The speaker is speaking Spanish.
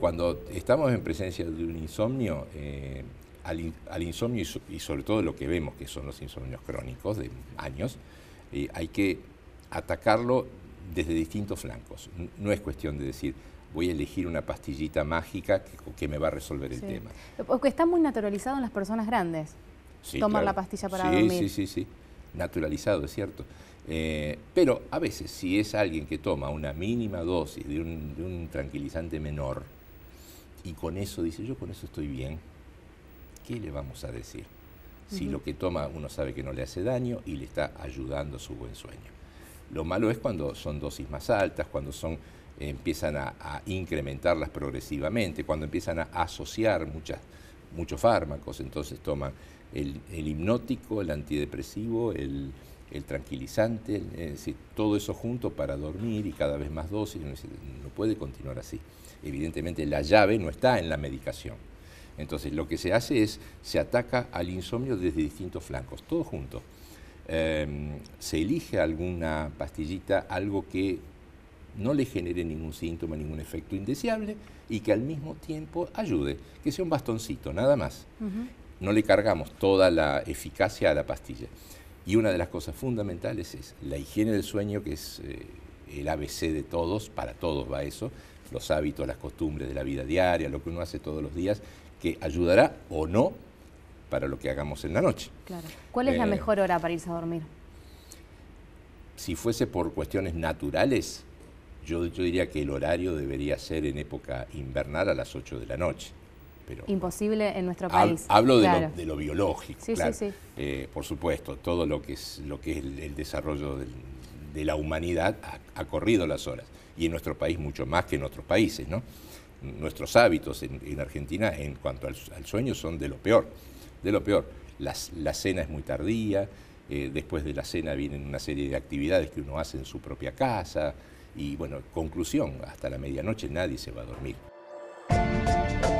cuando estamos en presencia de un insomnio, eh, al, insomnio y, sobre todo lo que vemos, que son los insomnios crónicos de años, eh, hay que atacarlo desde distintos flancos. No es cuestión de decir, voy a elegir una pastillita mágica que, me va a resolver el tema. Porque está muy naturalizado en las personas grandes, tomar la pastilla para dormir. Sí, sí, sí, naturalizado, es cierto. Eh, pero a veces si es alguien que toma una mínima dosis de un tranquilizante menor, y con eso dice, yo con eso estoy bien. ¿Qué le vamos a decir? Si lo que toma uno sabe que no le hace daño y le está ayudando su buen sueño. Lo malo es cuando son dosis más altas, cuando son, empiezan a, incrementarlas progresivamente, cuando empiezan a asociar muchas, muchos fármacos. Entonces toman el hipnótico, el antidepresivo, el, el tranquilizante, todo eso junto para dormir y cada vez más dosis, no puede continuar así. Evidentemente la llave no está en la medicación. Entonces lo que se hace es, se ataca al insomnio desde distintos flancos, todo junto. Em, se elige alguna pastillita, algo que no le genere ningún síntoma, ningún efecto indeseable y que al mismo tiempo ayude, que sea un bastoncito, nada más. No le cargamos toda la eficacia a la pastilla. Y una de las cosas fundamentales es la higiene del sueño, que es eh, el ABC de todos, para todos va eso, los hábitos, las costumbres de la vida diaria, lo que uno hace todos los días, que ayudará o no para lo que hagamos en la noche. ¿Cuál es la eh, mejor hora para irse a dormir? Si fuese por cuestiones naturales, yo, yo diría que el horario debería ser en época invernal a las 8 de la noche. Imposible en nuestro país. Hablo de, lo, biológico, sí, sí. Eh, por supuesto, todo lo que es, lo que es el, desarrollo de la humanidad ha, corrido las horas, y en nuestro país mucho más que en otros países, ¿no? Nuestros hábitos en, Argentina en cuanto al, sueño son de lo peor, de lo peor. la cena es muy tardía, eh, después de la cena vienen una serie de actividades que uno hace en su propia casa, y bueno, conclusión, hasta la medianoche nadie se va a dormir.